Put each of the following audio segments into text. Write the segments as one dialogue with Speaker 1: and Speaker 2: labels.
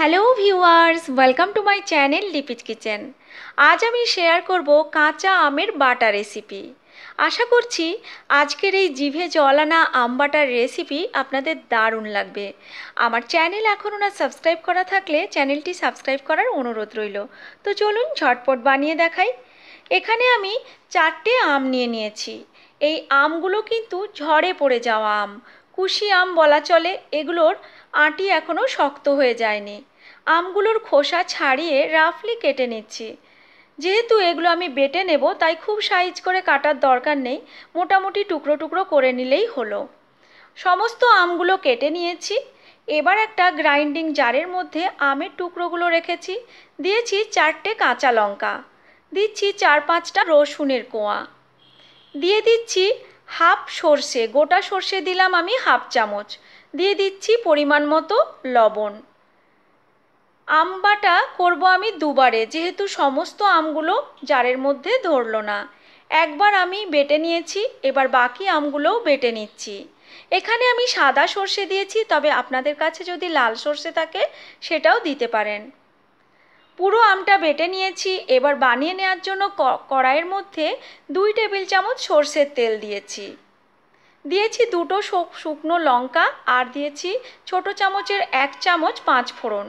Speaker 1: hello viewers welcome to my channel Lipid Kitchen আজ আমি share করব কাঁচা আমের বাটা রেসিপি আশা করছি আজকের এই জিভে জলানা আম বাটার রেসিপি আপনাদের দারুণ লাগবে আমার চ্যানেল এখনও না সাবস্ক্রাইব করা থাকলে চ্যানেলটি সাবস্ক্রাইব করার অনুরোধ রইল তো চলুন ঝটপট বানিয়ে দেখাই এখানে আমি চারটে আম নিয়ে নিয়েছি এই আমগুলো কিন্তু ঝড়ে পড়ে যাওয়া আম কুশি আম বলা চলে এগুলোর আটি এখনও শক্ত হয়ে যায়নি আমগুলোর খোসা ছাড়িয়ে রাফলি কেটে নিচ্ছি যেহেতু এগুলো আমি বেটে নেব তাই খুব সাইজ করে কাটার দরকার নেই মোটামুটি টুকরো টুকরো করে নিলেই হলো সমস্ত আমগুলো কেটে নিয়েছি এবার একটা গ্রাইন্ডিং জারের মধ্যে আমের টুকরোগুলো রেখেছি দিয়েছি চারটে কাঁচা লঙ্কা দিচ্ছি চার পাঁচটা রসুনের কোয়া দিয়ে দিচ্ছি হাফ সর্ষে গোটা সর্ষে দিলাম আমি হাফ চামচ দিয়ে দিচ্ছি পরিমাণ মতো লবণ আম বাটা করবো আমি দুবারে যেহেতু সমস্ত আমগুলো জারের মধ্যে ধরলো না একবার আমি বেটে নিয়েছি এবার বাকি আমগুলোও বেটে নিচ্ছি এখানে আমি সাদা সর্ষে দিয়েছি তবে আপনাদের কাছে যদি লাল সর্ষে থাকে সেটাও দিতে পারেন পুরো আমটা বেটে নিয়েছি এবার বানিয়ে নেওয়ার জন্য কড়াইয়ের মধ্যে দুই টেবিল চামচ সর্ষের তেল দিয়েছি দিয়েছি দুটো শুকনো লঙ্কা আর দিয়েছি ছোট চামচের এক চামচ পাঁচ ফোড়ন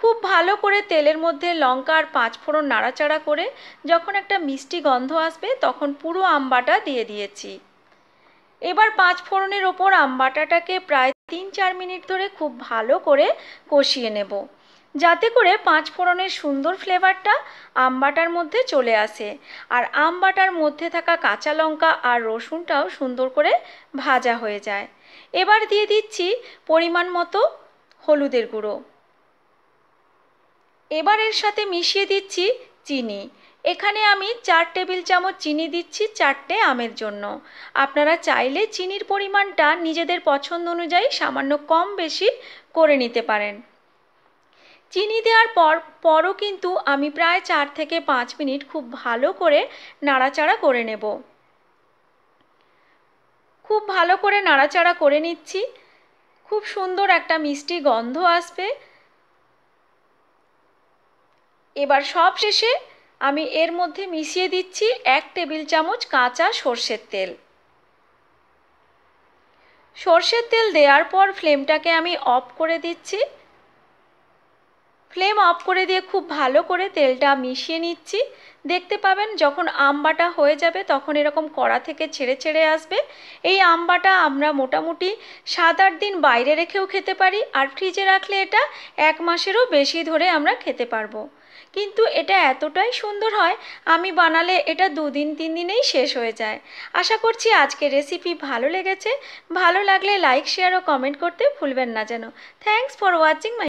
Speaker 1: খুব ভালো করে তেলের মধ্যে লঙ্কা আর পাঁচ ফোড়ন নাড়াচাড়া করে যখন একটা মিষ্টি গন্ধ আসবে তখন পুরো আমবাটা দিয়ে দিয়েছি এবার পাঁচ ফোড়নের ওপর আমবাটাটাকে প্রায় তিন চার মিনিট ধরে খুব ভালো করে কষিয়ে নেব যাতে করে পাঁচ ফোড়নের সুন্দর ফ্লেভারটা আমবাটার মধ্যে চলে আসে আর আমবাটার মধ্যে থাকা কাঁচা লঙ্কা আর রসুনটাও সুন্দর করে ভাজা হয়ে যায় এবার দিয়ে দিচ্ছি পরিমাণ মতো হলুদের গুঁড়ো এবার এর সাথে মিশিয়ে দিচ্ছি চিনি এখানে আমি চার টেবিল চামচ চিনি দিচ্ছি চারটে আমের জন্য আপনারা চাইলে চিনির পরিমাণটা নিজেদের পছন্দ অনুযায়ী সামান্য কম বেশি করে নিতে পারেন চিনি দেওয়ার পর পরও কিন্তু আমি প্রায় চার থেকে পাঁচ মিনিট খুব ভালো করে নাড়াচাড়া করে নেব খুব ভালো করে নাড়াচাড়া করে নিচ্ছি খুব সুন্দর একটা মিষ্টি গন্ধ আসবে এবার সব শেষে আমি এর মধ্যে মিশিয়ে দিচ্ছি এক টেবিল চামচ কাঁচা সর্ষের তেল সর্ষের তেল দেওয়ার পর ফ্লেমটাকে আমি অফ করে দিচ্ছি ফ্লেম অফ করে দিয়ে খুব ভালো করে তেলটা মিশিয়ে নিচ্ছি দেখতে পাবেন যখন আমবাটা হয়ে যাবে তখন এরকম কড়া থেকে ছেড়ে ছেড়ে আসবে এই আম্বাটা আমরা মোটামুটি সাত আট দিন বাইরে রেখেও খেতে পারি আর ফ্রিজে রাখলে এটা এক মাসেরও বেশি ধরে আমরা খেতে পারবো কিন্তু এটা এতটাই সুন্দর হয় আমি বানালে এটা দুদিন তিন দিনেই শেষ হয়ে যায় আশা করছি আজকে রেসিপি ভালো লেগেছে ভালো লাগলে লাইক শেয়ার ও কমেন্ট করতে ভুলবেন না যেন থ্যাংকস ফর ওয়াচিং মাই